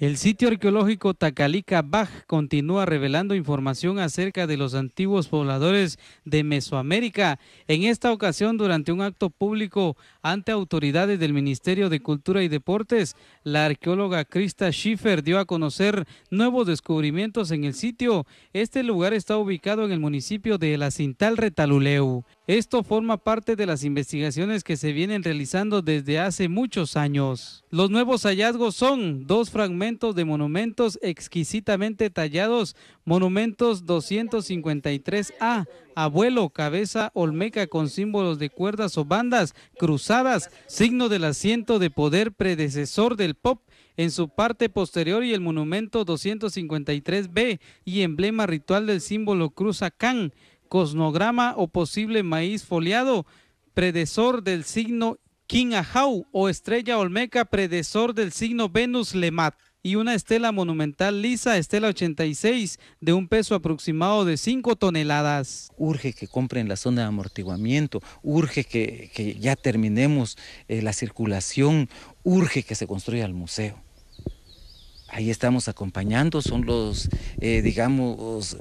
El sitio arqueológico Tacalica Baj continúa revelando información acerca de los antiguos pobladores de Mesoamérica. En esta ocasión, durante un acto público ante autoridades del Ministerio de Cultura y Deportes, la arqueóloga Krista Schiffer dio a conocer nuevos descubrimientos en el sitio. Este lugar está ubicado en el municipio de La Cintal Retaluleu. Esto forma parte de las investigaciones que se vienen realizando desde hace muchos años. Los nuevos hallazgos son dos fragmentos de monumentos exquisitamente tallados, monumentos 253A, abuelo, cabeza olmeca con símbolos de cuerdas o bandas cruzadas, signo del asiento de poder predecesor del pop en su parte posterior y el monumento 253B y emblema ritual del símbolo cruzacán cosnograma o posible maíz foliado, predecesor del signo Ajau o estrella olmeca, predecesor del signo Venus Lemat y una estela monumental lisa, estela 86, de un peso aproximado de 5 toneladas. Urge que compren la zona de amortiguamiento, urge que, ya terminemos eh, la circulación, urge que se construya el museo. Ahí estamos acompañando, son los, eh, digamos,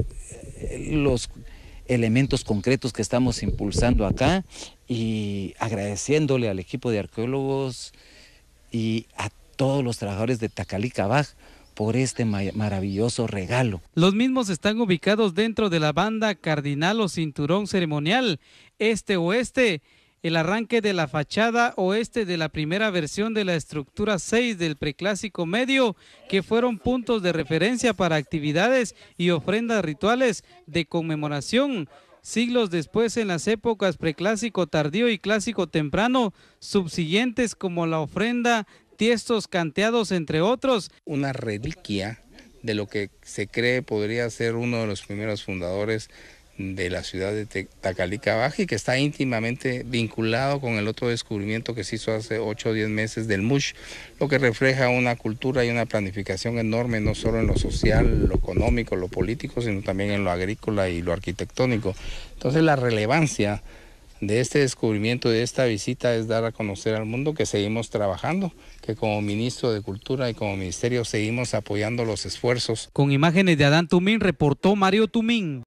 eh, los elementos concretos que estamos impulsando acá y agradeciéndole al equipo de arqueólogos y a todos los trabajadores de Tacalica Baj por este maravilloso regalo. Los mismos están ubicados dentro de la banda Cardinal o Cinturón Ceremonial Este-Oeste. oeste el arranque de la fachada oeste de la primera versión de la estructura 6 del preclásico medio, que fueron puntos de referencia para actividades y ofrendas rituales de conmemoración. Siglos después, en las épocas preclásico tardío y clásico temprano, subsiguientes como la ofrenda, tiestos canteados, entre otros. Una reliquia de lo que se cree podría ser uno de los primeros fundadores de la ciudad de Tacalica Baja y que está íntimamente vinculado con el otro descubrimiento que se hizo hace 8 o 10 meses del MUSH, lo que refleja una cultura y una planificación enorme, no solo en lo social, lo económico, lo político, sino también en lo agrícola y lo arquitectónico. Entonces la relevancia de este descubrimiento, de esta visita, es dar a conocer al mundo que seguimos trabajando, que como ministro de Cultura y como ministerio seguimos apoyando los esfuerzos. Con imágenes de Adán Tumín, reportó Mario Tumín.